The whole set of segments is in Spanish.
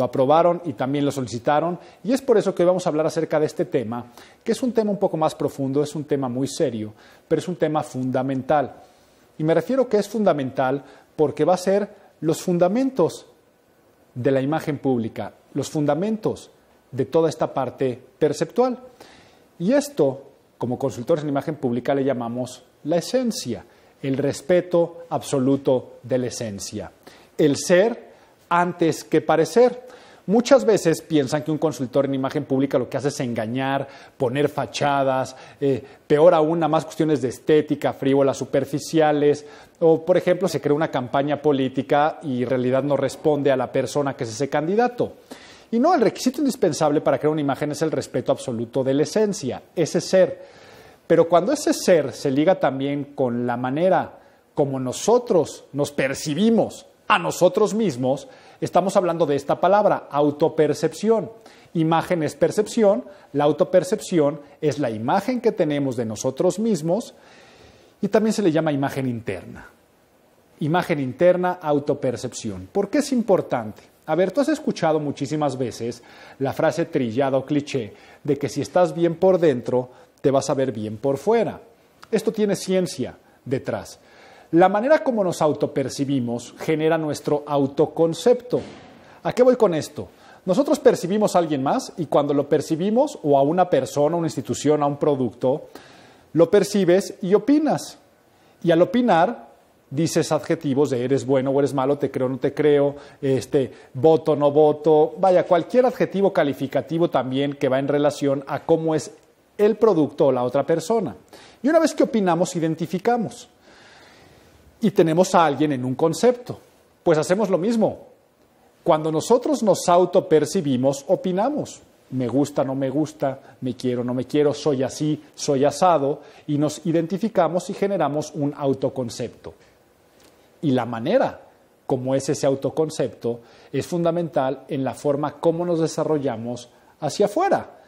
lo aprobaron y también lo solicitaron. Y es por eso que hoy vamos a hablar acerca de este tema, que es un tema un poco más profundo, es un tema muy serio, pero es un tema fundamental. Y me refiero que es fundamental porque va a ser los fundamentos de la imagen pública, los fundamentos de toda esta parte perceptual. Y esto, como consultores en imagen pública, le llamamos la esencia, el respeto absoluto de la esencia, el ser antes que parecer. Muchas veces piensan que un consultor en imagen pública lo que hace es engañar, poner fachadas, eh, peor aún, a más cuestiones de estética, frívolas, superficiales, o por ejemplo se crea una campaña política y en realidad no responde a la persona que es ese candidato. Y no, el requisito indispensable para crear una imagen es el respeto absoluto de la esencia, ese ser. Pero cuando ese ser se liga también con la manera como nosotros nos percibimos, a nosotros mismos, estamos hablando de esta palabra, autopercepción. Imagen es percepción, la autopercepción es la imagen que tenemos de nosotros mismos y también se le llama imagen interna. Imagen interna, autopercepción. ¿Por qué es importante? A ver, tú has escuchado muchísimas veces la frase trillada o cliché de que si estás bien por dentro, te vas a ver bien por fuera. Esto tiene ciencia detrás. La manera como nos autopercibimos genera nuestro autoconcepto. ¿A qué voy con esto? Nosotros percibimos a alguien más y cuando lo percibimos o a una persona, una institución, a un producto, lo percibes y opinas. Y al opinar, dices adjetivos de eres bueno o eres malo, te creo o no te creo, este, voto no voto, vaya, cualquier adjetivo calificativo también que va en relación a cómo es el producto o la otra persona. Y una vez que opinamos, identificamos y tenemos a alguien en un concepto. Pues hacemos lo mismo. Cuando nosotros nos autopercibimos, opinamos. Me gusta, no me gusta, me quiero, no me quiero, soy así, soy asado, y nos identificamos y generamos un autoconcepto. Y la manera como es ese autoconcepto es fundamental en la forma como nos desarrollamos hacia afuera.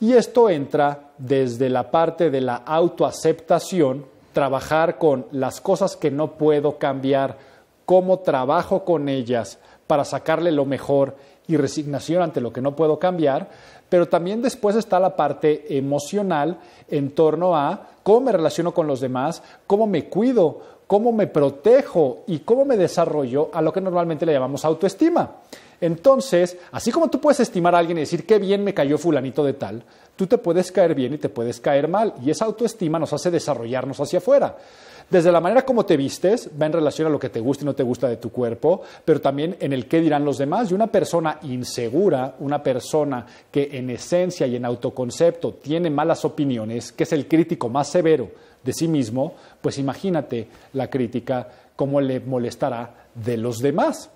Y esto entra desde la parte de la autoaceptación, trabajar con las cosas que no puedo cambiar, cómo trabajo con ellas para sacarle lo mejor y resignación ante lo que no puedo cambiar, pero también después está la parte emocional en torno a cómo me relaciono con los demás, cómo me cuido, cómo me protejo y cómo me desarrollo a lo que normalmente le llamamos autoestima. Entonces, así como tú puedes estimar a alguien y decir qué bien me cayó fulanito de tal, tú te puedes caer bien y te puedes caer mal. Y esa autoestima nos hace desarrollarnos hacia afuera. Desde la manera como te vistes, va en relación a lo que te gusta y no te gusta de tu cuerpo, pero también en el qué dirán los demás. Y una persona insegura, una persona que en esencia y en autoconcepto tiene malas opiniones, que es el crítico más severo de sí mismo, pues imagínate la crítica, como le molestará de los demás.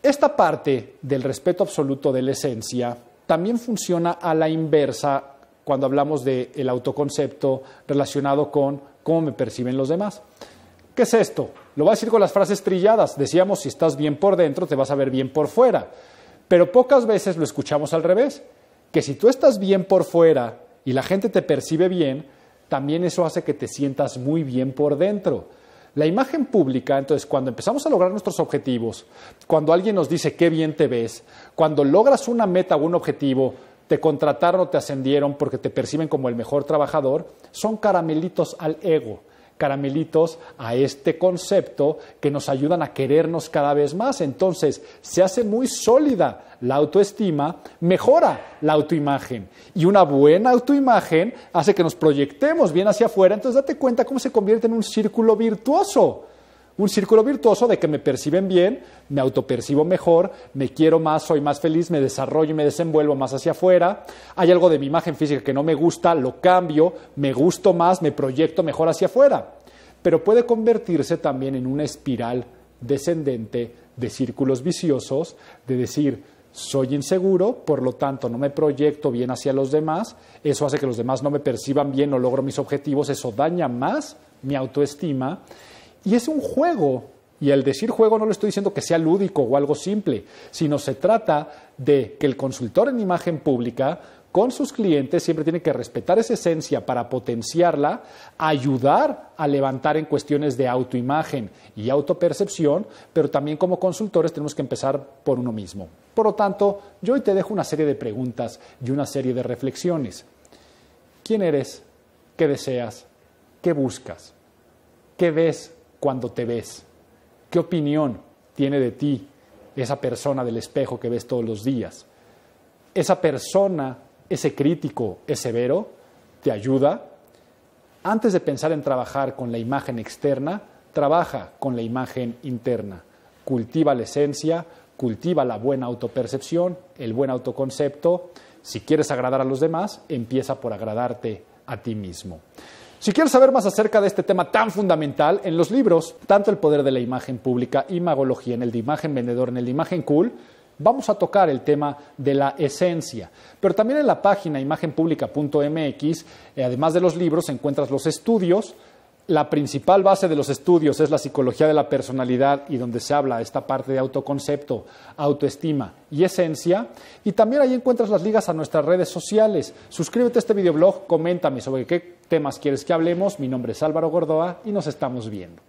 Esta parte del respeto absoluto de la esencia también funciona a la inversa cuando hablamos del autoconcepto relacionado con cómo me perciben los demás. ¿Qué es esto? Lo voy a decir con las frases trilladas. Decíamos, si estás bien por dentro, te vas a ver bien por fuera. Pero pocas veces lo escuchamos al revés, que si tú estás bien por fuera y la gente te percibe bien, también eso hace que te sientas muy bien por dentro. La imagen pública, entonces, cuando empezamos a lograr nuestros objetivos, cuando alguien nos dice qué bien te ves, cuando logras una meta o un objetivo, te contrataron o te ascendieron porque te perciben como el mejor trabajador, son caramelitos al ego, caramelitos a este concepto que nos ayudan a querernos cada vez más. Entonces, se hace muy sólida la autoestima, mejora la autoimagen. Y una buena autoimagen hace que nos proyectemos bien hacia afuera. Entonces, date cuenta cómo se convierte en un círculo virtuoso un círculo virtuoso de que me perciben bien, me autopercibo mejor, me quiero más, soy más feliz, me desarrollo y me desenvuelvo más hacia afuera. Hay algo de mi imagen física que no me gusta, lo cambio, me gusto más, me proyecto mejor hacia afuera. Pero puede convertirse también en una espiral descendente de círculos viciosos, de decir, soy inseguro, por lo tanto no me proyecto bien hacia los demás, eso hace que los demás no me perciban bien, no logro mis objetivos, eso daña más mi autoestima y es un juego. Y al decir juego no le estoy diciendo que sea lúdico o algo simple, sino se trata de que el consultor en imagen pública con sus clientes siempre tiene que respetar esa esencia para potenciarla, ayudar a levantar en cuestiones de autoimagen y autopercepción, pero también como consultores tenemos que empezar por uno mismo. Por lo tanto, yo hoy te dejo una serie de preguntas y una serie de reflexiones. ¿Quién eres? ¿Qué deseas? ¿Qué buscas? ¿Qué ves cuando te ves? ¿Qué opinión tiene de ti esa persona del espejo que ves todos los días? ¿Esa persona, ese crítico, es severo? ¿Te ayuda? Antes de pensar en trabajar con la imagen externa, trabaja con la imagen interna. Cultiva la esencia, cultiva la buena autopercepción, el buen autoconcepto. Si quieres agradar a los demás, empieza por agradarte a ti mismo. Si quieres saber más acerca de este tema tan fundamental, en los libros, tanto el poder de la imagen pública, y Magología en el de imagen vendedor, en el de imagen cool, vamos a tocar el tema de la esencia. Pero también en la página imagenpublica.mx, eh, además de los libros, encuentras los estudios la principal base de los estudios es la psicología de la personalidad y donde se habla esta parte de autoconcepto, autoestima y esencia. Y también ahí encuentras las ligas a nuestras redes sociales. Suscríbete a este videoblog, coméntame sobre qué temas quieres que hablemos. Mi nombre es Álvaro Gordoa y nos estamos viendo.